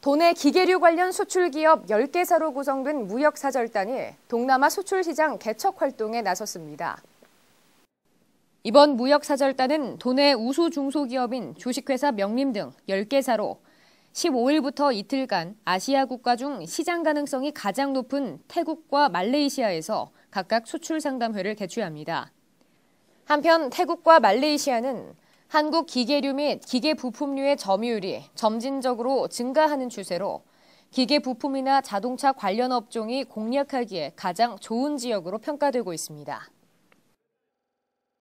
도내 기계류 관련 수출 기업 10개사로 구성된 무역사절단이 동남아 수출시장 개척 활동에 나섰습니다. 이번 무역사절단은 도내 우수 중소기업인 주식회사 명림 등 10개사로 15일부터 이틀간 아시아 국가 중 시장 가능성이 가장 높은 태국과 말레이시아에서 각각 수출 상담회를 개최합니다. 한편 태국과 말레이시아는 한국 기계류 및 기계 부품류의 점유율이 점진적으로 증가하는 추세로 기계 부품이나 자동차 관련 업종이 공략하기에 가장 좋은 지역으로 평가되고 있습니다.